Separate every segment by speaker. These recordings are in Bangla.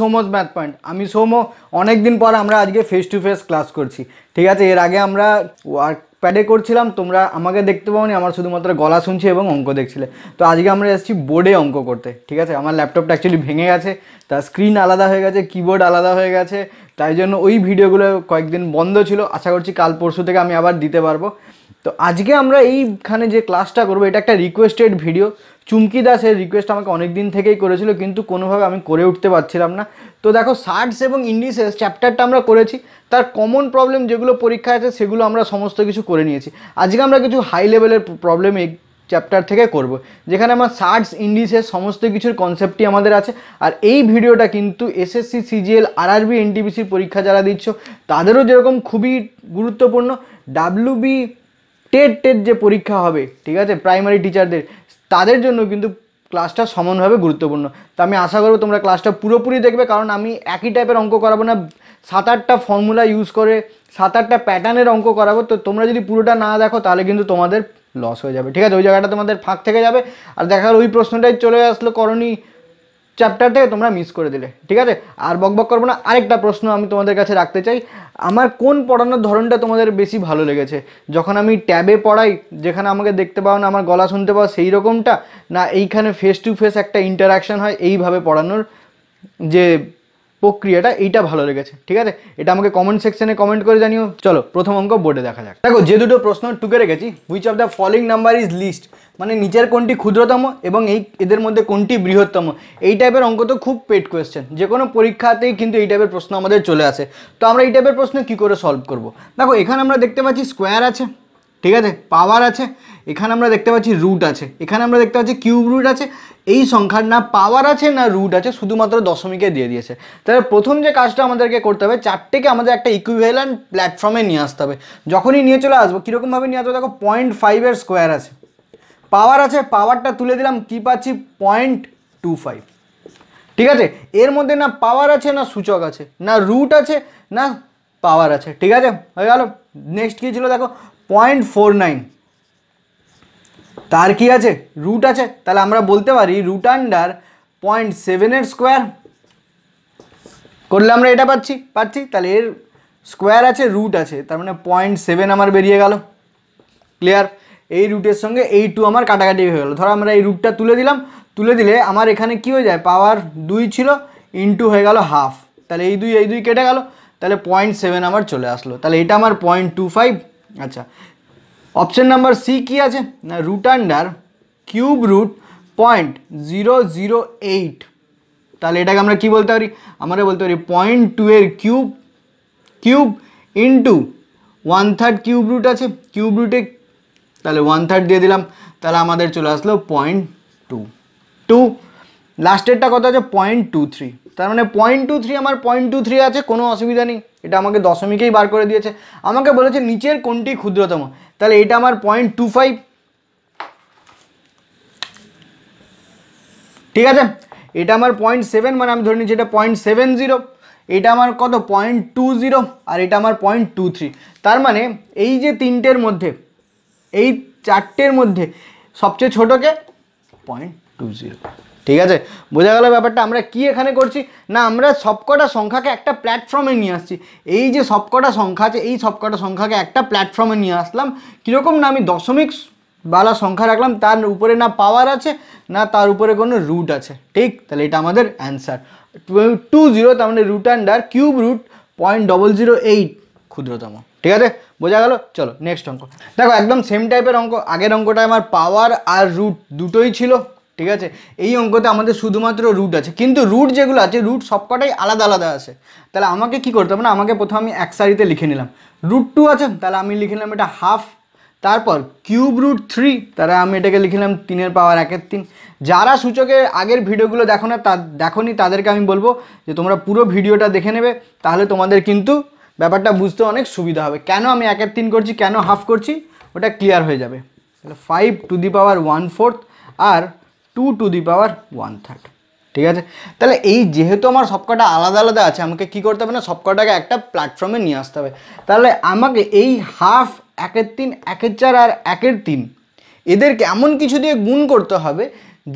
Speaker 1: সো ম্যাথ পয়েন্ট আমি সোমো অনেক দিন পর আমরা আজকে ফেস টু ফেস ক্লাস করছি ঠিক আছে এর আগে আমরা ওয়ার্ক প্যাডে করছিলাম তোমরা আমাকে দেখতে পাওনি আমার শুধুমাত্র গলা শুনছি এবং অঙ্ক দেখছিলে তো আজকে আমরা এসেছি বোর্ডে অঙ্ক করতে ঠিক আছে আমার ল্যাপটপটা অ্যাকচুয়ালি ভেঙে গেছে তার স্ক্রিন আলাদা হয়ে গেছে কিবোর্ড আলাদা হয়ে গেছে তাই জন্য ওই ভিডিওগুলো কয়েকদিন বন্ধ ছিল আশা করছি কাল পরশু থেকে আমি আবার দিতে পারবো তো আজকে আমরা এইখানে যে ক্লাসটা করবো এটা একটা রিকোয়েস্টেড ভিডিও চুমকি দাস এর রিকোয়েস্ট আমাকে অনেক দিন থেকেই করেছিল কিন্তু কোনোভাবে আমি করে উঠতে পারছিলাম না তো দেখো সার্টস এবং ইন্ডিসেস চ্যাপ্টারটা আমরা করেছি তার কমন প্রবলেম যেগুলো পরীক্ষা আছে সেগুলো আমরা সমস্ত কিছু করে নিয়েছি আজকে আমরা কিছু হাই লেভেলের প্রবলেম এই চ্যাপ্টার থেকে করব যেখানে আমার সার্টস ইন্ডিসেস সমস্ত কিছুর কনসেপ্টই আমাদের আছে আর এই ভিডিওটা কিন্তু এসএসসি সিজিএল আরআরবি এনটিপিসির পরীক্ষা যারা দিচ্ছ তাদেরও যেরকম খুবই গুরুত্বপূর্ণ ডাব্লুবি টেট টেট যে পরীক্ষা হবে ঠিক আছে প্রাইমারি টিচারদের তাদের জন্য কিন্তু ক্লাসটা সমানভাবে গুরুত্বপূর্ণ তো আমি আশা করবো তোমরা ক্লাসটা পুরোপুরি দেখবে কারণ আমি একই টাইপের অঙ্ক করাবো না সাত আটটা ফর্মুলা ইউজ করে সাত আটটা প্যাটার্নের অঙ্ক করাবো তো তোমরা যদি পুরোটা না দেখো তাহলে কিন্তু তোমাদের লস হয়ে যাবে ঠিক আছে ওই জায়গাটা তোমাদের ফাঁক থেকে যাবে আর দেখা গেল ওই প্রশ্নটাই চলে আসলো করণী চ্যাপ্টারটাকে তোমরা মিস করে দিলে ঠিক আছে আর বকবক করবো না আরেকটা প্রশ্ন আমি তোমাদের কাছে রাখতে চাই আমার কোন পড়ানোর ধরনটা তোমাদের বেশি ভালো লেগেছে যখন আমি ট্যাবে পড়াই যেখানে আমাকে দেখতে পাও না আমার গলা শুনতে পাও সেই রকমটা না এইখানে ফেস টু ফেস একটা ইন্টারাকশান হয় এইভাবে পড়ানোর যে প্রক্রিয়াটা এইটা ভালো লেগেছে ঠিক আছে এটা আমাকে কমেন্ট সেকশনে কমেন্ট করে জানিও চলো প্রথম অঙ্ক বোর্ডে দেখা যাক দেখো যে দুটো প্রশ্ন টুকে রেখেছি which of the following number is least মানে নিচের কোনটি ক্ষুদ্রতম এবং এই এদের মধ্যে কোনটি বৃহত্তম এই টাইপের অঙ্ক তো খুব পেট কোয়েশ্চেন যে কোনো পরীক্ষাতেই কিন্তু এই টাইপের প্রশ্ন আমাদের চলে আসে তো আমরা এই টাইপের প্রশ্ন কি করে সলভ করব দেখো এখানে আমরা দেখতে পাচ্ছি স্কোয়ার আছে ঠিক আছে পাওয়ার আছে এখানে আমরা দেখতে পাচ্ছি রুট আছে এখানে আমরা দেখতে পাচ্ছি কিউব রুট আছে এই সংখ্যার না পাওয়ার আছে না রুট আছে শুধুমাত্র দশমিকে দিয়ে দিয়েছে তাহলে প্রথম যে কাজটা আমাদেরকে করতে হবে চারটেকে আমাদের একটা ইকুইভ্যালেন্ট প্ল্যাটফর্মে নিয়ে আসতে হবে যখনই নিয়ে চলে আসবো কীরকমভাবে নিয়ে আসবো দেখো পয়েন্ট ফাইভের স্কোয়ার আছে পাওয়ার আছে পাওয়ারটা তুলে দিলাম কি পাচ্ছি পয়েন্ট টু ফাইভ ঠিক আছে এর মধ্যে না পাওয়ার আছে না সূচক আছে না রুট আছে না পাওয়ার আছে ঠিক আছে হয়ে গেল নেক্সট কী ছিল দেখো পয়েন্ট ফোর নাইন তার কি আছে রুট আছে তাহলে আমরা বলতে পারি রুট আন্ডার পয়েন্ট সেভেনের স্কোয়ার করলে আমরা এটা পাচ্ছি পাচ্ছি তাহলে এর স্কোয়ার আছে রুট আছে তার মানে পয়েন্ট সেভেন আমার বেরিয়ে গেল ক্লিয়ার এই রুটের সঙ্গে এই টু আমার কাটাকাটি হয়ে গেলো ধরো আমরা এই রুটটা তুলে দিলাম তুলে দিলে আমার এখানে কি হয়ে যায় পাওয়ার দুই ছিল ইনটু হয়ে গেল হাফ তাহলে এই দুই এই দুই কেটে গেল তাহলে পয়েন্ট সেভেন আমার চলে আসলো তাহলে এটা আমার পয়েন্ট টু ফাইভ আচ্ছা অপশান নাম্বার সি কি আছে না root under cube root point zero zero eight তাহলে এটাকে আমরা কী বলতে পারি আমরা বলতে পারি পয়েন্ট টু এর cube cube into one third cube root আছে কিউব রুটে তাহলে ওয়ান থার্ড দিয়ে দিলাম তাহলে আমাদের চলে আসলো পয়েন্ট টু টু লাস্টেরটা কত আছে পয়েন্ট টু থ্রি তার মানে পয়েন্ট টু থ্রি আমার পয়েন্ট টু থ্রি আছে কোনো অসুবিধা নেই এটা আমাকে দশমিকেই বার করে দিয়েছে আমাকে বলেছে নিচের কোনটি ক্ষুদ্রতম তাহলে এটা আমার পয়েন্ট টু ফাইভ ঠিক আছে এটা আমার পয়েন্ট সেভেন মানে আমি ধরে নিচ্ছি এটা পয়েন্ট সেভেন জিরো এটা আমার কত পয়েন্ট টু জিরো আর এটা আমার পয়েন্ট টু থ্রি তার মানে এই যে তিনটের মধ্যে এই চারটের মধ্যে সবচেয়ে ছোটোকে পয়েন্ট টু জিরো ঠিক আছে বোঝা গেল ব্যাপারটা আমরা কি এখানে করছি না আমরা সবকটা সংখ্যাকে একটা প্ল্যাটফর্মে নিয়ে আসছি এই যে সবকটা সংখ্যা আছে এই সবকটা সংখ্যাকে একটা প্ল্যাটফর্মে নিয়ে আসলাম কীরকম না আমি দশমিক বালা সংখ্যা রাখলাম তার উপরে না পাওয়ার আছে না তার উপরে কোনো রুট আছে ঠিক তাহলে এটা আমাদের অ্যান্সার টু জিরো তার মানে root under cube root point double zero eight ক্ষুদ্রতম ঠিক আছে বোঝা গেল চলো নেক্সট অঙ্ক দেখো একদম সেম টাইপের অঙ্ক আগের অঙ্কটায় আমার পাওয়ার আর রুট দুটোই ছিল ঠিক আছে এই অঙ্কতে আমাদের শুধুমাত্র রুট আছে কিন্তু রুট যেগুলো আছে রুট সবকটাই আলাদা আলাদা আছে তাহলে আমাকে কি করতে হবে না আমাকে প্রথমে আমি এক সারিতে লিখে নিলাম রুট টু আছে তাহলে আমি লিখে নিলাম এটা হাফ তারপর কিউব রুট থ্রি তারা আমি এটাকে লিখলাম তিনের পাওয়ার একের তিন যারা সূচকে আগের ভিডিওগুলো দেখো না তা দেখোনি তাদেরকে আমি বলবো যে তোমরা পুরো ভিডিওটা দেখে নেবে তাহলে তোমাদের কিন্তু ব্যাপারটা বুঝতে অনেক সুবিধা হবে কেন আমি একের তিন করছি কেন হাফ করছি ওটা ক্লিয়ার হয়ে যাবে তাহলে five to the power one fourth আর two to the power one third ঠিক আছে তাহলে এই যেহেতু আমার সবকটা আলাদা আলাদা আছে আমাকে কি করতে হবে না সবকটাকে একটা প্ল্যাটফর্মে নিয়ে আসতে হবে তাহলে আমাকে এই হাফ একের তিন একের চার আর একের তিন এদেরকে এমন কিছু দিয়ে গুণ করতে হবে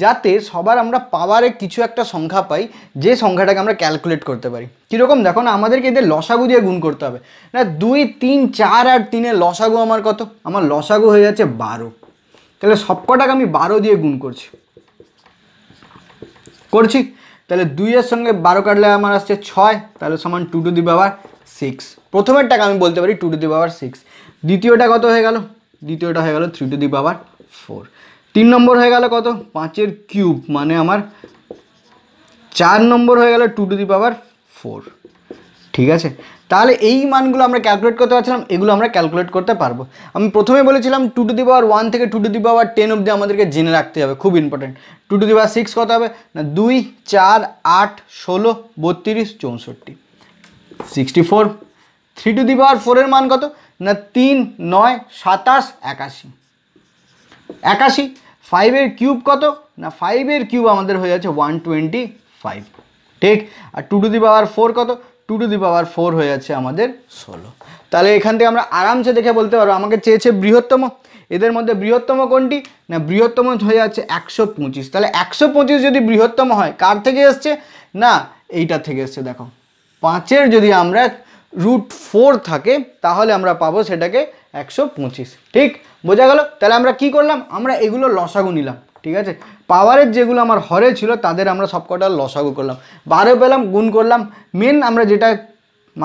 Speaker 1: যাতে সবার আমরা পাওয়ারে কিছু একটা সংখ্যা পাই যে সংখ্যাটাকে আমরা ক্যালকুলেট করতে পারি কীরকম দেখো না আমাদেরকে এদের লসাগু দিয়ে গুণ করতে হবে না দুই তিন চার আর তিনের লসাগু আমার কত আমার লসাগু হয়ে যাচ্ছে বারো তাহলে সবকটাকে আমি বারো দিয়ে গুণ করছি করছি তাহলে দুইয়ের সঙ্গে বারো কাটলে আমার আসছে ছয় তাহলে সমান two to the power six প্রথমেরটাকে আমি বলতে পারি two to the power six দ্বিতীয়টা কত হয়ে গেল দ্বিতীয়টা হয়ে গেল three to the power four তিন নম্বর হয়ে গেল কত পাঁচের কিউব মানে আমার চার নম্বর হয়ে গেল two to the power four ঠিক আছে তাহলে এই মানগুলো আমরা ক্যালকুলেট করতে পারছিলাম এগুলো আমরা ক্যালকুলেট করতে পারবো আমি প্রথমে বলেছিলাম two to the power one থেকে two to the power ten অবধি আমাদেরকে জেনে রাখতে হবে খুব important two to the power six কত হবে না দুই চার আট ষোলো বত্রিশ চৌষট্টি sixty four three to the power ফোরের মান কত না তিন নয় সাতাশ একাশি একাশি ফাইভের কিউব কত না ফাইভের কিউব আমাদের হয়ে যাচ্ছে ওয়ান টোয়েন্টি ফাইভ ঠিক আর two to the power four কত two to the power four হয়ে যাচ্ছে আমাদের ষোলো তাহলে এখান থেকে আমরা আরামসে দেখে বলতে পারবো আমাকে চেয়েছে বৃহত্তম এদের মধ্যে বৃহত্তম কোনটি না বৃহত্তম হয়ে যাচ্ছে একশো পঁচিশ তাহলে একশো পঁচিশ যদি বৃহত্তম হয় কার থেকে এসছে না এইটা থেকে এসছে দেখো পাঁচের যদি আমরা রুট ফোর থাকে তাহলে আমরা পাবো সেটাকে একশো পঁচিশ ঠিক বোঝা গেল তাহলে আমরা কি করলাম আমরা এগুলো লসাগু নিলাম ঠিক আছে পাওয়ারের যেগুলো আমার হরে ছিল তাদের আমরা সবকটা লসাগু করলাম বারো পেলাম গুণ করলাম মেন আমরা যেটা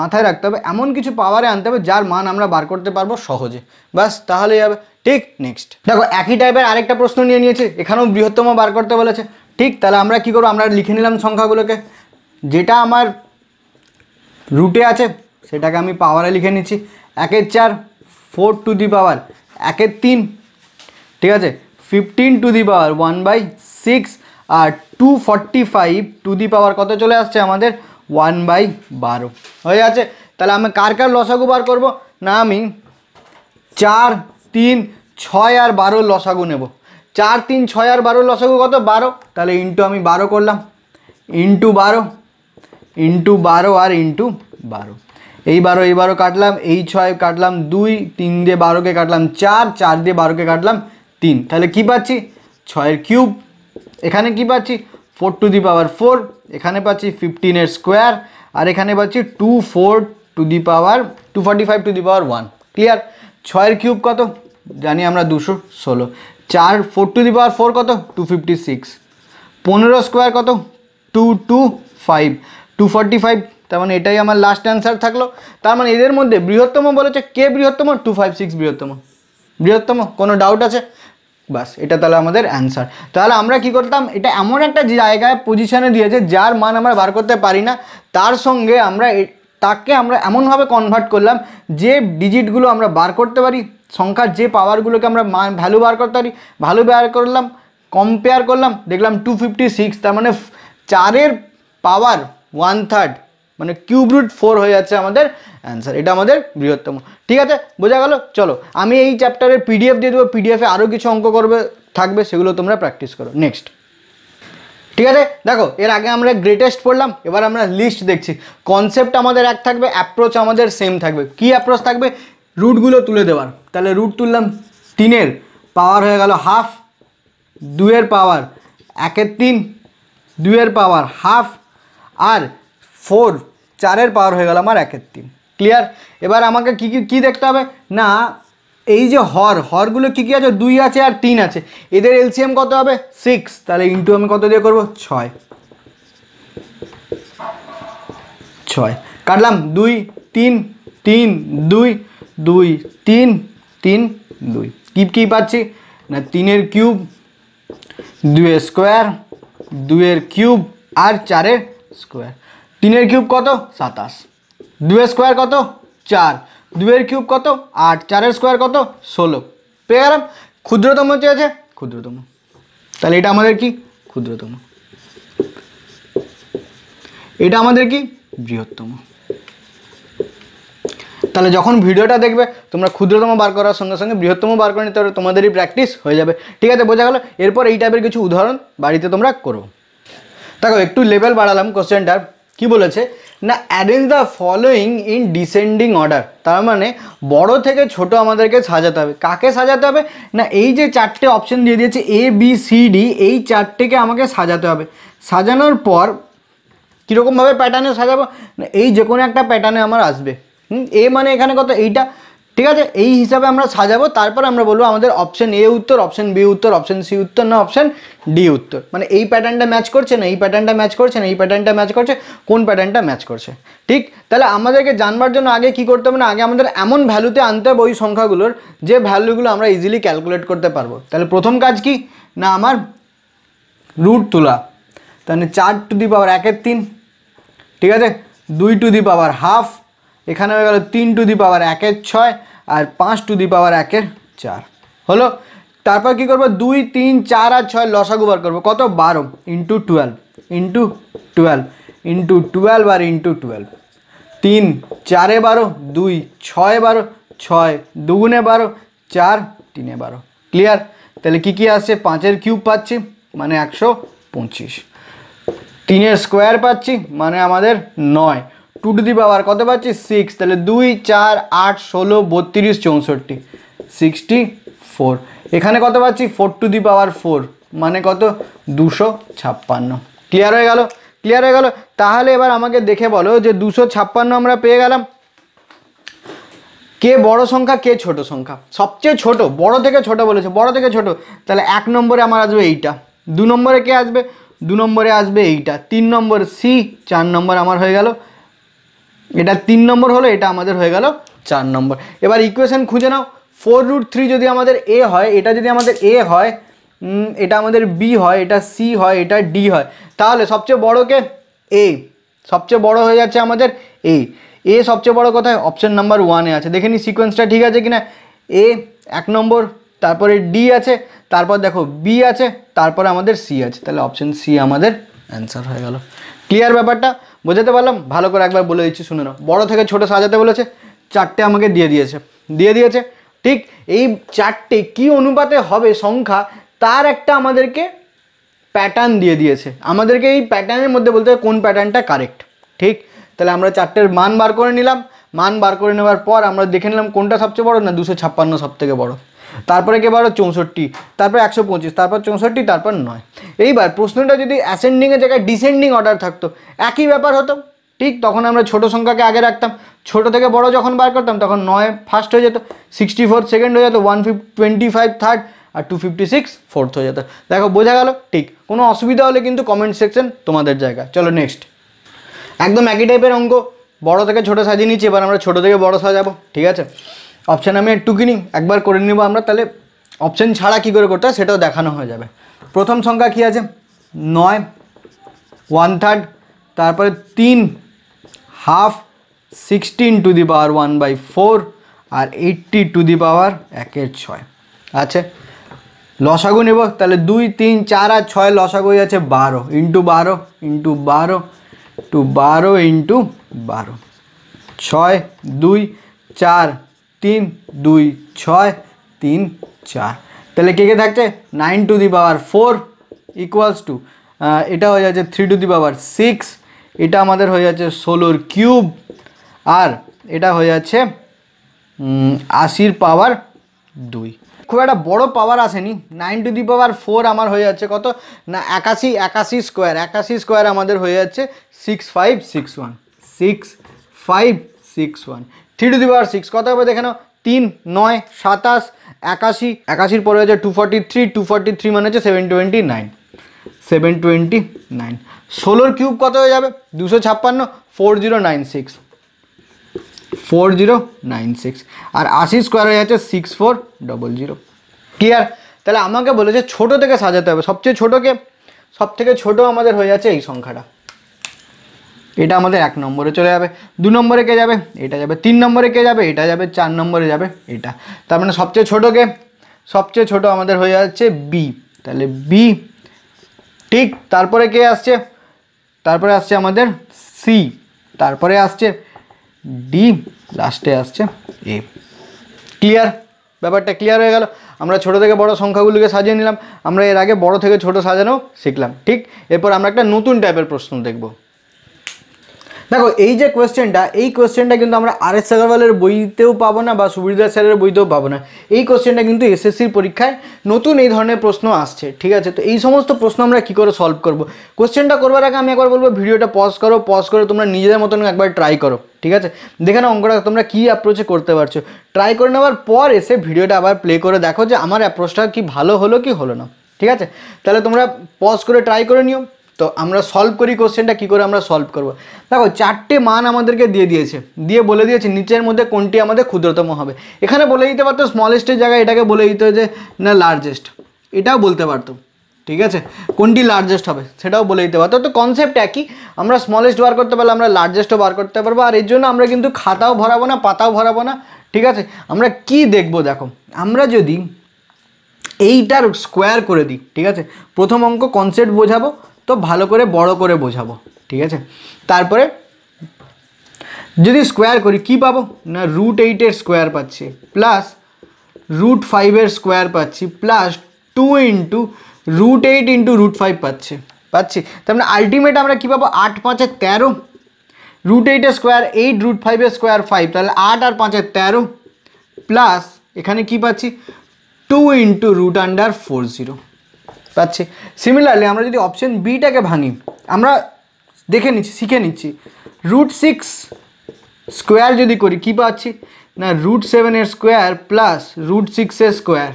Speaker 1: মাথায় রাখতে হবে এমন কিছু পাওয়ারে আনতে হবে যার মান আমরা বার করতে পারবো সহজে ব্যাস তাহলে হবে ঠিক নেক্সট দেখো একই টাইপের আরেকটা প্রশ্ন নিয়ে নিয়েছে এখানেও বৃহত্তম বার করতে বলেছে ঠিক তাহলে আমরা কি করবো আমরা লিখে নিলাম সংখ্যাগুলোকে যেটা আমার রুটে আছে সেটাকে আমি পাওয়ারে লিখে নিচ্ছি একের চার ফোর টু দি পাওয়ার একের তিন ঠিক আছে fifteen to the power one by six আর two forty five to the power কত চলে আসছে আমাদের ওয়ান বাই বারো হয়ে আছে তাহলে আমি কার কার লসাগু বার করবো না আমি চার তিন ছয় আর বারো লসাগু নেব চার তিন ছয় আর বারো লসাগু কত বারো তাহলে ইন্টু আমি বারো করলাম ইন্টু বারো ইন্টু বারো আর ইন্টু বারো এই বারো এই বারো কাটলাম এই ছয় কাটলাম দুই তিন দিয়ে বারোকে কাটলাম চার চার দিয়ে বারোকে কাটলাম তিন তাহলে কি পাচ্ছি ছয়ের কিউব এখানে কি পাচ্ছি four to the power four এখানে পাচ্ছি ফিফটিনের স্কোয়ার আর এখানে পাচ্ছি two four to the power two forty five to the power one clear ছয়ের কিউব কত জানি আমরা দুশো ষোলো চার four to the power four কত টু ফিফটি সিক্স পনেরো স্কোয়ার কত two two five two forty five তার মানে এটাই আমার লাস্ট অ্যান্সার থাকলো তার মানে এদের মধ্যে বৃহত্তম বলেছে কে বৃহত্তম টু ফাইভ সিক্স বৃহত্তম বৃহত্তম কোনো ডাউট আছে বাস এটা তাহলে আমাদের অ্যান্সার তাহলে আমরা কি করতাম এটা এমন একটা জায়গায় পজিশানে দিয়েছে যার মান আমরা বার করতে পারি না তার সঙ্গে আমরা তাকে আমরা এমনভাবে কনভার্ট করলাম যে ডিজিটগুলো আমরা বার করতে পারি সংখ্যার যে পাওয়ারগুলোকে আমরা মান ভ্যালু বার করতে পারি ভ্যালু বার করলাম কম্পেয়ার করলাম দেখলাম টু ফিফটি সিক্স তার মানে চারের পাওয়ার ওয়ান থার্ড মানে কিউব রুট ফোর হয়ে যাচ্ছে আমাদের অ্যান্সার এটা আমাদের বৃহত্তম ঠিক আছে বোঝা গেল চলো আমি এই চ্যাপ্টারের পিডিএফ দিয়ে দেবো পিডিএফে আরও কিছু অঙ্ক করবে থাকবে সেগুলো তোমরা প্র্যাকটিস করো নেক্সট ঠিক আছে দেখো এর আগে আমরা গ্রেটেস্ট পড়লাম এবার আমরা লিস্ট দেখছি কনসেপ্ট আমাদের এক থাকবে অ্যাপ্রোচ আমাদের সেম থাকবে কি অ্যাপ্রোচ থাকবে রুটগুলো তুলে দেওয়ার তাহলে রুট তুললাম তিনের পাওয়ার হয়ে গেল হাফ দুয়ের পাওয়ার একের তিন দুয়ের পাওয়ার হাফ আর ফোর চারের পাওয়ার হয়ে গেল আমার একের তিন ক্লিয়ার এবার আমাকে কী কী কী দেখতে হবে না এই যে হর হরগুলো কী কী আছে দুই আছে আর তিন আছে এদের এলসিএম কত হবে সিক্স তাহলে ইন্টু আমি কত দিয়ে করব ছয় ছয় কাটলাম দুই তিন তিন দুই দুই তিন তিন দুই কী কী পাচ্ছি না তিনের কিউব দুয়ের স্কোয়ার দুয়ের কিউব আর চারের স্কোয়ার তিনের কিউব কত সাতাশ দুয়ের স্কোয়ার কত চার দুয়ের কিউব কত আট চারের স্কোয়ার কত ষোলো পেয়ে গেলাম ক্ষুদ্রতম চেয়েছে ক্ষুদ্রতম তাহলে এটা আমাদের কি ক্ষুদ্রতম এটা আমাদের কি বৃহত্তম তাহলে যখন ভিডিওটা দেখবে তোমরা ক্ষুদ্রতম বার করার সঙ্গে সঙ্গে বৃহত্তম বার করে নিতে পারবে তোমাদেরই প্র্যাকটিস হয়ে যাবে ঠিক আছে বোঝা গেল এরপর এই টাইপের কিছু উদাহরণ বাড়িতে তোমরা করো দেখো একটু লেভেল বাড়ালাম কোশ্চেনটার কি বলেছে না arrange the following in descending order তার মানে বড় থেকে ছোট আমাদেরকে সাজাতে হবে কাকে সাজাতে হবে না এই যে চারটে অপশন দিয়ে দিয়েছে এ বি সি ডি এই চারটেকে আমাকে সাজাতে হবে সাজানোর পর কীরকমভাবে প্যাটার্নে সাজাবো না এই যে কোনো একটা প্যাটার্নে আমার আসবে এ মানে এখানে কত এইটা ঠিক আছে এই হিসাবে আমরা সাজাবো তারপর আমরা বলবো আমাদের অপশন এ উত্তর অপশন বি উত্তর অপশন সি উত্তর না অপশন ডি উত্তর মানে এই প্যাটার্নটা ম্যাচ করছে না এই প্যাটার্নটা ম্যাচ করছে না এই প্যাটার্নটা ম্যাচ করছে কোন প্যাটার্নটা ম্যাচ করছে ঠিক তাহলে আমাদেরকে জানবার জন্য আগে কি করতে হবে না আগে আমাদের এমন ভ্যালুতে আনতে হবে ওই সংখ্যাগুলোর যে ভ্যালুগুলো আমরা ইজিলি ক্যালকুলেট করতে পারবো তাহলে প্রথম কাজ কি না আমার রুট তোলা তাহলে চার টু দি পাওয়ার একের তিন ঠিক আছে দুই টু দি পাওয়ার হাফ এখানে হয়ে গেল তিন টু দি পাওয়ার একের ছয় আর পাঁচ টু দি পাওয়ার একের চার হলো তারপর কি করবো দুই তিন চার আর ছয় লসাগু বার করবো কত বারো into twelve into twelve into twelve আর ইন্টু টুয়েলভ তিন চারে বারো দুই ছয় বারো ছয় দুগুণে বারো চার তিনে বারো ক্লিয়ার তাহলে কি কি আসছে পাঁচের কিউব পাচ্ছি মানে একশো পঁচিশ তিনের স্কোয়ার পাচ্ছি মানে আমাদের নয় টু টু দি পাওয়ার কত পাচ্ছি সিক্স তাহলে দুই চার আট ষোলো বত্রিশ চৌষট্টি সিক্সটি ফোর এখানে কত পাচ্ছি four to the power four মানে কত দুশো ছাপ্পান্ন ক্লিয়ার হয়ে গেল ক্লিয়ার হয়ে গেল তাহলে এবার আমাকে দেখে বলো যে দুশো ছাপ্পান্ন আমরা পেয়ে গেলাম কে বড় সংখ্যা কে ছোট সংখ্যা সবচেয়ে ছোট বড় থেকে ছোট বলেছে বড় থেকে ছোট তাহলে এক নম্বরে আমার আসবে এইটা দু নম্বরে কে আসবে দু নম্বরে আসবে এইটা তিন নম্বর সি চার নম্বর আমার হয়ে গেল এটা তিন নম্বর হলো এটা আমাদের হয়ে গেল চার নম্বর এবার ইকুয়েশন খুঁজে নাও ফোর রুট থ্রি যদি আমাদের এ হয় এটা যদি আমাদের এ হয় এটা আমাদের বি হয় এটা সি হয় এটা ডি হয় তাহলে সবচেয়ে বড়কে এ সবচেয়ে বড় হয়ে যাচ্ছে আমাদের এ এ সবচেয়ে বড় কথা অপশান নাম্বার ওয়ানে আছে দেখে নি সিকোয়েন্সটা ঠিক আছে কি না এ এক নম্বর তারপরে ডি আছে তারপর দেখো বি আছে তারপরে আমাদের সি আছে তাহলে অপশান সি আমাদের অ্যান্সার হয়ে গেল ক্লিয়ার ব্যাপারটা বোঝাতে পারলাম ভালো করে একবার বলে দিচ্ছি শুনে নাও বড়ো থেকে ছোটো সাজাতে বলেছে চারটে আমাকে দিয়ে দিয়েছে দিয়ে দিয়েছে ঠিক এই চারটে কি অনুপাতে হবে সংখ্যা তার একটা আমাদেরকে প্যাটার্ন দিয়ে দিয়েছে আমাদেরকে এই প্যাটার্নের মধ্যে বলতে কোন প্যাটার্নটা কারেক্ট ঠিক তাহলে আমরা চারটের মান বার করে নিলাম মান বার করে নেওয়ার পর আমরা দেখে নিলাম কোনটা সবচেয়ে বড় না দুশো ছাপ্পান্ন সব থেকে বড় তারপরে কে বারো চৌষট্টি তারপর একশো পঁচিশ তারপর চৌষট্টি তারপর নয় এইবার প্রশ্নটা যদি অ্যাসেন্ডিংয়ের জায়গায় ডিসেন্ডিং অর্ডার থাকতো একই ব্যাপার হতো ঠিক তখন আমরা ছোট সংখ্যাকে আগে রাখতাম ছোট থেকে বড় যখন বার করতাম তখন নয় ফার্স্ট হয়ে যেত সিক্সটি ফোর সেকেন্ড হয়ে যেত ওয়ান টোয়েন্টি ফাইভ থার্ড আর টু ফিফটি সিক্স ফোর্থ হয়ে যেত দেখো বোঝা গেল ঠিক কোনো অসুবিধা হলে কিন্তু কমেন্ট সেকশন তোমাদের জায়গা চলো নেক্সট একদম একই টাইপের অঙ্ক বড় থেকে ছোট সাজিয়ে নিচ্ছি এবার আমরা ছোট থেকে বড় সাজাবো ঠিক আছে অপশান আমি কিনি একবার করে নিব আমরা তাহলে অপশান ছাড়া কী করে করতে হয় সেটাও দেখানো হয়ে যাবে প্রথম সংখ্যা কি আছে নয় ওয়ান থার্ড তারপরে তিন half sixteen to the power one by four আর এইট্টি টু দি পাওয়ার একের ছয় আছে লসাগু নেব তাহলে দুই তিন চার আর ছয় লসাগুই আছে বারো ইন্টু বারো ইন্টু বারো টু বারো ইন্টু বারো ছয় দুই চার তিন দুই ছয় তিন চার তাহলে কে কে থাকছে nine to the power four equals to এটা হয়ে যাচ্ছে three to the power six এটা আমাদের হয়ে যাচ্ছে ষোলোর কিউব আর এটা হয়ে যাচ্ছে আশির পাওয়ার দুই খুব একটা বড়ো পাওয়ার আসেনি nine to the power four আমার হয়ে যাচ্ছে কত না একাশি একাশি স্কোয়ার একাশি স্কোয়ার আমাদের হয়ে যাচ্ছে six five six one six five six one three to the power six কত হবে দেখে নাও তিন নয় সাতাশ একাশি একাশির পরে হচ্ছে two forty three two forty three মানে হচ্ছে seven twenty nine seven twenty nine ষোলোর কিউব কত হয়ে যাবে দুশো ছাপ্পান্ন four zero nine six four zero nine six আর আশি স্কোয়ার হয়ে যাচ্ছে six four double zero clear তাহলে আমাকে বলেছে ছোটো থেকে সাজাতে হবে সবচেয়ে ছোটোকে সব থেকে ছোটো আমাদের হয়ে যাচ্ছে এই সংখ্যাটা এটা আমাদের এক নম্বরে চলে যাবে দু নম্বরে কে যাবে এটা যাবে তিন নম্বরে কে যাবে এটা যাবে চার নম্বরে যাবে এটা তার মানে সবচেয়ে ছোটো কে সবচেয়ে ছোট আমাদের হয়ে যাচ্ছে বি তাহলে বি ঠিক তারপরে কে আসছে তারপরে আসছে আমাদের সি তারপরে আসছে ডি লাস্টে আসছে এ ক্লিয়ার ব্যাপারটা ক্লিয়ার হয়ে গেল আমরা ছোট থেকে বড় সংখ্যাগুলোকে সাজিয়ে নিলাম আমরা এর আগে বড় থেকে ছোট সাজানো শিখলাম ঠিক এরপর আমরা একটা নতুন টাইপের প্রশ্ন দেখব দেখো এই যে কোয়েশ্চেনটা এই কোয়েশ্চেনটা কিন্তু আমরা আর এস আগরওয়ালের বইতেও পাবো না বা সুবিধা স্যারের বইতেও পাবো না এই কোয়েশ্চেনটা কিন্তু এসএসসির পরীক্ষায় নতুন এই ধরনের প্রশ্ন আসছে ঠিক আছে তো এই সমস্ত প্রশ্ন আমরা কী করে সলভ করবো কোয়েশ্চেনটা করবার আগে আমি একবার বলবো ভিডিওটা পজ করো পজ করে তোমরা নিজেদের মতন একবার ট্রাই করো ঠিক আছে দেখে না অঙ্কটা তোমরা কী অ্যাপ্রোচে করতে পারছো ট্রাই করে নেওয়ার পর এসে ভিডিওটা আবার প্লে করে দেখো যে আমার অ্যাপ্রোচটা কি ভালো হলো কি হলো না ঠিক আছে তাহলে তোমরা পজ করে ট্রাই করে নিও তো আমরা সলভ করি কোশ্চেনটা কী করে আমরা সলভ করব দেখো চারটে মান আমাদেরকে দিয়ে দিয়েছে দিয়ে বলে দিয়েছে নিচের মধ্যে কোনটি আমাদের ক্ষুদ্রতম হবে এখানে বলে দিতে পারতো স্মলেস্টের জায়গায় এটাকে বলে দিতে যে না লার্জেস্ট এটাও বলতে পারতো ঠিক আছে কোনটি লার্জেস্ট হবে সেটাও বলে দিতে পারতো তো কনসেপ্ট একই আমরা স্মলেস্ট বার করতে পারলে আমরা লার্জেস্টও বার করতে পারবো আর এর জন্য আমরা কিন্তু খাতাও ভরাবো না পাতাও ভরাবো না ঠিক আছে আমরা কি দেখব দেখো আমরা যদি এইটার স্কোয়ার করে দিই ঠিক আছে প্রথম অঙ্ক কনসেপ্ট বোঝাবো তো ভালো করে বড় করে বোঝাবো ঠিক আছে তারপরে যদি স্কোয়ার করি কি পাবো না রুট এইটের স্কোয়ার পাচ্ছি প্লাস রুট ফাইভের স্কোয়ার পাচ্ছি plus two into root eight into root five পাচ্ছে পাচ্ছি তার মানে আলটিমেট আমরা কী পাবো আট পাঁচে তেরো রুট এইটের স্কোয়ার এইট রুট ফাইভের স্কোয়ার ফাইভ তাহলে আট আর পাঁচে তেরো প্লাস এখানে কি পাচ্ছি two into root under four zero পাচ্ছি সিমিলারলি আমরা যদি অপশন বিটাকে ভাঙি আমরা দেখে নিচ্ছি শিখে নিচ্ছি রুট সিক্স স্কোয়ার যদি করি কী পাচ্ছি না রুট সেভেনের স্কোয়ার প্লাস রুট সিক্সের square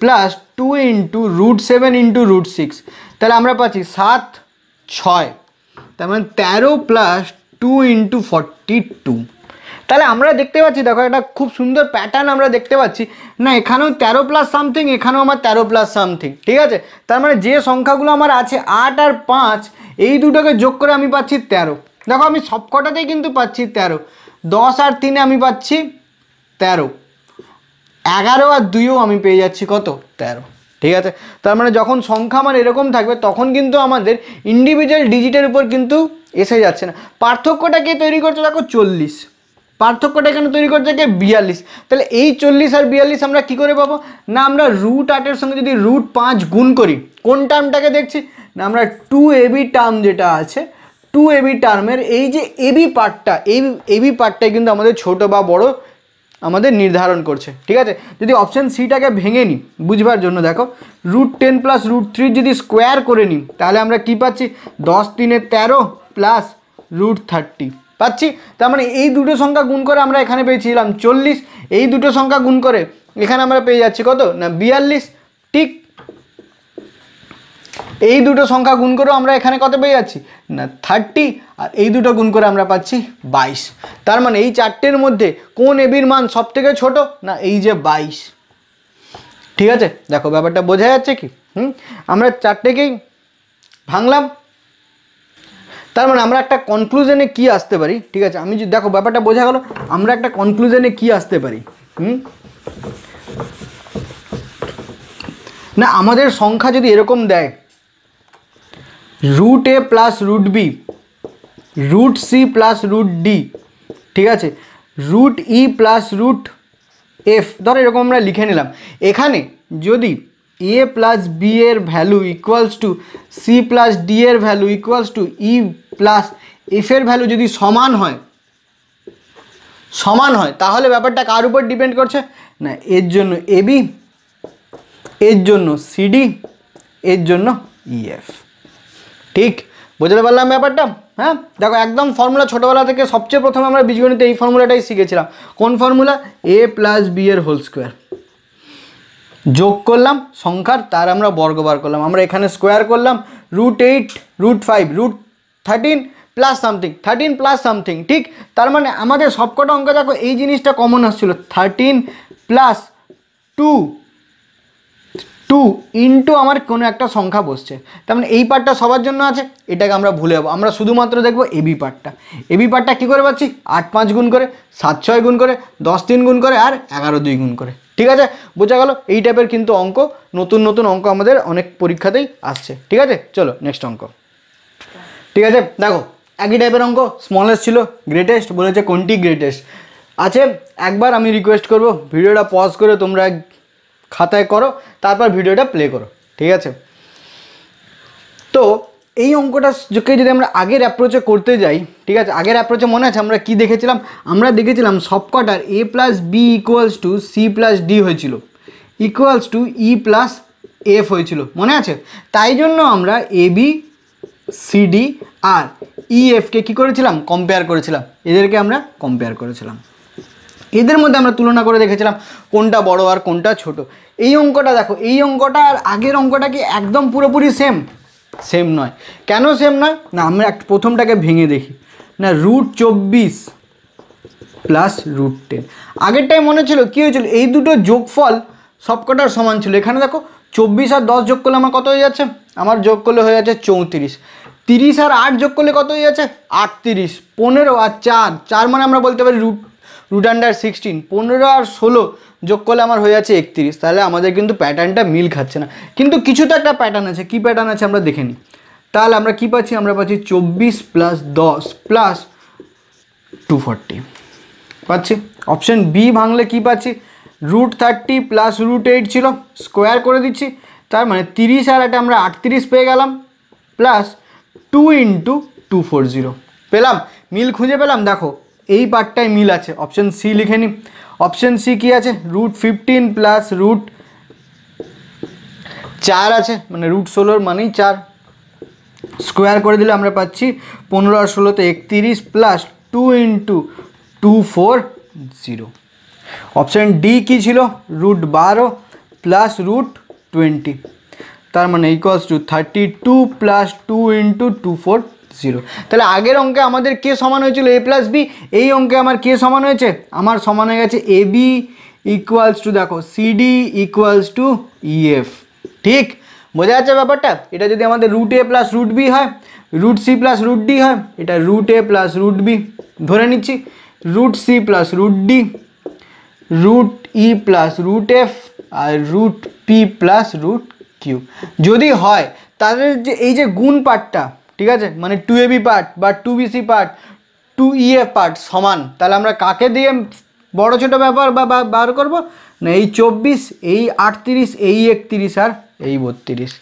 Speaker 1: plus two into root seven into root six তাহলে আমরা পাচ্ছি সাত ছয় তার মানে তেরো plus two into forty two তাহলে আমরা দেখতে পাচ্ছি দেখো একটা খুব সুন্দর প্যাটার্ন আমরা দেখতে পাচ্ছি না এখানেও তেরো প্লাস সামথিং এখানেও আমার তেরো প্লাস সামথিং ঠিক আছে তার মানে যে সংখ্যাগুলো আমার আছে আট আর পাঁচ এই দুটোকে যোগ করে আমি পাচ্ছি তেরো দেখো আমি সবকটাতেই কিন্তু পাচ্ছি তেরো দশ আর তিনে আমি পাচ্ছি তেরো এগারো আর দুইও আমি পেয়ে যাচ্ছি কত তেরো ঠিক আছে তার মানে যখন সংখ্যা আমার এরকম থাকবে তখন কিন্তু আমাদের ইন্ডিভিজুয়াল ডিজিটের উপর কিন্তু এসে যাচ্ছে না পার্থক্যটা কে তৈরি করছে দেখো চল্লিশ পার্থক্যটা এখানে তৈরি করছে কে বিয়াল্লিশ তাহলে এই চল্লিশ আর বিয়াল্লিশ আমরা কি করে পাবো না আমরা রুট আটের সঙ্গে যদি রুট পাঁচ গুণ করি কোন টার্মটাকে দেখছি না আমরা টু এবি টার্ম যেটা আছে টু এবি টার্মের এই যে এবি পার্টটা এই এবি পার্টটাই কিন্তু আমাদের ছোট বা বড় আমাদের নির্ধারণ করছে ঠিক আছে যদি অপশান সিটাকে ভেঙে নিই বুঝবার জন্য দেখো root ten plus root three যদি স্কোয়ার করে নিই তাহলে আমরা কি পাচ্ছি দশ তিনে তেরো প্লাস রুট থার্টি পাচ্ছি তার মানে এই দুটো সংখ্যা গুণ করে আমরা এখানে পেয়েছিলাম চল্লিশ এই দুটো সংখ্যা গুণ করে এখানে আমরা পেয়ে যাচ্ছি কত না বিয়াল্লিশ ঠিক এই দুটো সংখ্যা গুণ করেও আমরা এখানে কত পেয়ে যাচ্ছি না থার্টি আর এই দুটো গুণ করে আমরা পাচ্ছি বাইশ তার মানে এই চারটের মধ্যে কোন এবির মান সব থেকে ছোট না এই যে বাইশ ঠিক আছে দেখো ব্যাপারটা বোঝা যাচ্ছে কি হুম আমরা চারটেকেই ভাঙলাম তার মানে আমরা একটা কনক্লুশনে কি আসতে পারি ঠিক আছে আমি দেখো ব্যাপারটা বোঝা গেল আমরা একটা কনক্লুশনে কি আসতে পারি হুম না আমাদের সংখ্যা যদি এরকম দেয় root A plus root B root C plus root D ঠিক আছে root E plus root F ধর এরকম আমরা লিখে নিলাম এখানে যদি এ প্লাস বি এর value equals to C plus D এর value equals to E plus F এর ভ্যালু যদি সমান হয় সমান হয় তাহলে ব্যাপারটা কার উপর ডিপেন্ড করছে না এর জন্য এবি এর জন্য সিডি এর জন্য ইএফ e ঠিক বুঝতে পারলাম ব্যাপারটা হ্যাঁ দেখো একদম ফর্মুলা ছোটোবেলা থেকে সবচেয়ে প্রথমে আমরা বীজগণিতে এই ফর্মুলাটাই শিখেছিলাম কোন ফর্মুলা এ প্লাস বি এর হোল স্কোয়ার যোগ করলাম সংখ্যার তার আমরা বর্গ বার করলাম আমরা এখানে স্কোয়ার করলাম root eight root five root thirteen plus something thirteen plus something ঠিক তার মানে আমাদের সবকটা অঙ্ক দেখো এই জিনিসটা কমন আসছিল thirteen plus two two into আমার কোনো একটা সংখ্যা বসছে তার মানে এই পার্টটা সবার জন্য আছে এটাকে আমরা ভুলে যাবো আমরা শুধুমাত্র দেখবো এবি পার্টটা এবি পার্টটা কী করে পাচ্ছি আট পাঁচ গুণ করে সাত ছয় গুণ করে দশ তিন গুণ করে আর এগারো দুই গুণ করে ঠিক আছে বোঝা গেল এই টাইপের কিন্তু অঙ্ক নতুন নতুন অঙ্ক আমাদের অনেক পরীক্ষাতেই আসছে ঠিক আছে চলো নেক্সট অঙ্ক ঠিক আছে দেখো একই টাইপের অঙ্ক স্মলেস্ট ছিল গ্রেটেস্ট বলেছে কোনটি গ্রেটেস্ট আছে একবার আমি রিকোয়েস্ট করব ভিডিওটা পজ করে তোমরা খাতায় করো তারপর ভিডিওটা প্লে করো ঠিক আছে তো এই অঙ্কটাকে যদি আমরা আগের অ্যাপ্রোচে করতে যাই ঠিক আছে আগের অ্যাপ্রোচে মনে আছে আমরা কি দেখেছিলাম আমরা দেখেছিলাম সবকটার A plus B equals to C plus D হয়েছিল equals to E plus F হয়েছিল মনে আছে তাই জন্য আমরা এ বি সিডি আর ইএফকে e, কী করেছিলাম কম্পেয়ার করেছিলাম এদেরকে আমরা কম্পেয়ার করেছিলাম এদের মধ্যে আমরা তুলনা করে দেখেছিলাম কোনটা বড় আর কোনটা ছোট এই অঙ্কটা দেখো এই অঙ্কটা আর আগের অঙ্কটা কি একদম পুরোপুরি সেম সেম নয় কেন সেম নয় না আমরা এক প্রথমটাকে ভেঙে দেখি না রুট চব্বিশ প্লাস রুট টেন আগেরটাই মনে ছিল কী হয়েছিল এই দুটো যোগফল সবকটার সমান ছিল এখানে দেখো চব্বিশ আর দশ যোগ করলে আমার কত হয়ে যাচ্ছে আমার যোগ করলে হয়ে যাচ্ছে চৌত্রিশ তিরিশ আর আট যোগ করলে কত হয়ে যাচ্ছে আটত্রিশ পনেরো আর চার চার মানে আমরা বলতে পারি রুট রুট আন্ডার সিক্সটিন পনেরো আর ষোলো যোগ করলে আমার হয়ে যাচ্ছে একত্রিশ তাহলে আমাদের কিন্তু প্যাটার্নটা মিল খাচ্ছে না কিন্তু কিছু তো একটা প্যাটার্ন আছে কী প্যাটার্ন আছে আমরা দেখে নিই তাহলে আমরা কি পাচ্ছি আমরা পাচ্ছি চব্বিশ প্লাস দশ প্লাস টু ফর্টি পাচ্ছি অপশান বি ভাঙলে কী পাচ্ছি root thirty plus root eight ছিল স্কোয়ার করে দিচ্ছি তার মানে তিরিশ আর একটা আমরা আটত্রিশ পেয়ে গেলাম plus two into two four zero পেলাম মিল খুঁজে পেলাম দেখো এই পার্টটায় মিল আছে অপশান সি লিখে নি অপশান সি কী আছে রুট ফিফটিন প্লাস রুট চার আছে মানে রুট ষোলোর মানেই চার স্কোয়ার করে দিলে আমরা পাচ্ছি পনেরো আর ষোলোতে একত্রিশ plus two into two four zero option D কী ছিল রুট বারো প্লাস রুট টোয়েন্টি তার মানে equals to thirty two plus two into two four zero তাহলে আগের অঙ্কে আমাদের কে সমান হয়েছিল এ প্লাস বি এই অঙ্কে আমার কে সমান হয়েছে আমার সমান হয়ে গেছে এ বি ইকুয়ালস টু দেখো সিডি ইকুয়ালস টু ইএফ ঠিক বোঝা যাচ্ছে ব্যাপারটা এটা যদি আমাদের root A plus root B হয় root C plus root D হয় এটা root A plus root B ধরে নিচ্ছি root C plus root D root E plus root F আর root P plus root Q যদি হয় তাদের যে এই যে গুণ পার্টটা ঠিক আছে মানে টু এবি পার্ট বা two BC part two EF part সমান তাহলে আমরা কাকে দিয়ে বড় ছোট ব্যাপার বা বার করব না এই চব্বিশ এই আটত্রিশ এই একত্রিশ আর এই বত্রিশ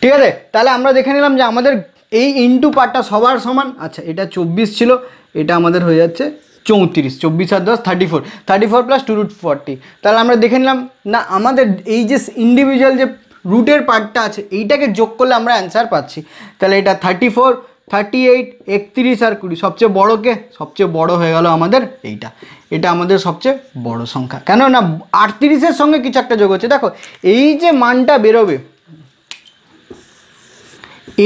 Speaker 1: ঠিক আছে তাহলে আমরা দেখে নিলাম যে আমাদের এই ইনটু পার্টটা সবার সমান আচ্ছা এটা চব্বিশ ছিল এটা আমাদের হয়ে যাচ্ছে চৌত্রিশ চব্বিশ আর দশ thirty four thirty four plus two root forty তাহলে আমরা দেখে নিলাম না আমাদের এই যে ইন্ডিভিজুয়াল যে রুটের পার্টটা আছে এইটাকে যোগ করলে আমরা অ্যান্সার পাচ্ছি তাহলে এটা থার্টি ফোর থার্টি এইট একত্রিশ আর কুড়ি সবচেয়ে বড় কে সবচেয়ে বড় হয়ে গেল আমাদের এইটা এটা আমাদের সবচেয়ে বড় সংখ্যা কেন না আটত্রিশের সঙ্গে কিছু একটা যোগ হচ্ছে দেখো এই যে মানটা বেরোবে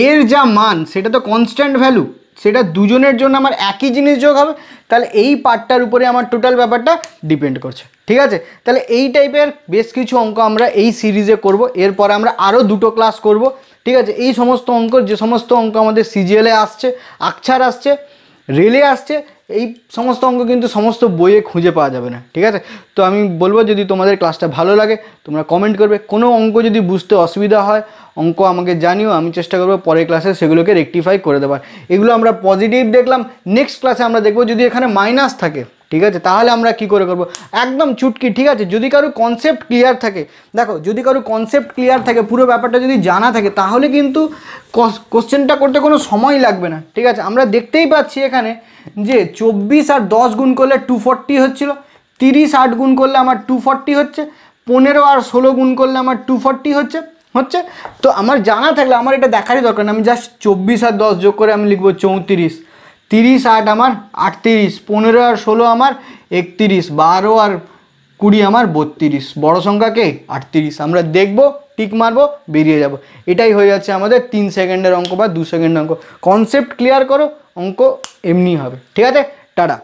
Speaker 1: এর যা মান সেটা তো কনস্ট্যান্ট ভ্যালু সেটা দুজনের জন্য আমার একই জিনিস যোগ হবে তাহলে এই পার্টটার উপরে আমার টোটাল ব্যাপারটা ডিপেন্ড করছে ঠিক আছে তাহলে এই টাইপের বেশ কিছু অঙ্ক আমরা এই সিরিজে করব এরপর আমরা আরও দুটো ক্লাস করব ঠিক আছে এই সমস্ত অঙ্ক যে সমস্ত অঙ্ক আমাদের সিজিএলে আসছে আকছার আসছে রেলে আসছে এই সমস্ত অঙ্ক কিন্তু সমস্ত বইয়ে খুঁজে পাওয়া যাবে না ঠিক আছে তো আমি বলবো যদি তোমাদের ক্লাসটা ভালো লাগে তোমরা কমেন্ট করবে কোনো অঙ্ক যদি বুঝতে অসুবিধা হয় অঙ্ক আমাকে জানিও আমি চেষ্টা করবো পরের ক্লাসে সেগুলোকে রেকটিফাই করে দেওয়ার এগুলো আমরা পজিটিভ দেখলাম নেক্সট ক্লাসে আমরা দেখবো যদি এখানে মাইনাস থাকে ঠিক আছে তাহলে আমরা কি করে করব একদম চুটকি ঠিক আছে যদি কারো কনসেপ্ট ক্লিয়ার থাকে দেখো যদি কারো কনসেপ্ট ক্লিয়ার থাকে পুরো ব্যাপারটা যদি জানা থাকে তাহলে কিন্তু কোশ্চেনটা করতে কোনো সময় লাগবে না ঠিক আছে আমরা দেখতেই পাচ্ছি এখানে যে চব্বিশ আর দশ গুণ করলে টু ফোরটি হচ্ছিলো তিরিশ আট গুণ করলে আমার টু ফোরটি হচ্ছে পনেরো আর ষোলো গুণ করলে আমার টু ফোরটি হচ্ছে হচ্ছে তো আমার জানা থাকলে আমার এটা দেখারই দরকার না আমি জাস্ট চব্বিশ আর দশ যোগ করে আমি লিখবো চৌত্রিশ তিরিশ আট আমার আটত্রিশ পনেরো আর ষোলো আমার একত্রিশ বারো আর কুড়ি আমার বত্রিশ বড় সংখ্যাকে আটত্রিশ আমরা দেখব টিক মারবো বেরিয়ে যাব এটাই হয়ে যাচ্ছে আমাদের তিন সেকেন্ডের অঙ্ক বা দু সেকেন্ডের অঙ্ক কনসেপ্ট ক্লিয়ার করো অঙ্ক এমনি হবে ঠিক আছে টাটা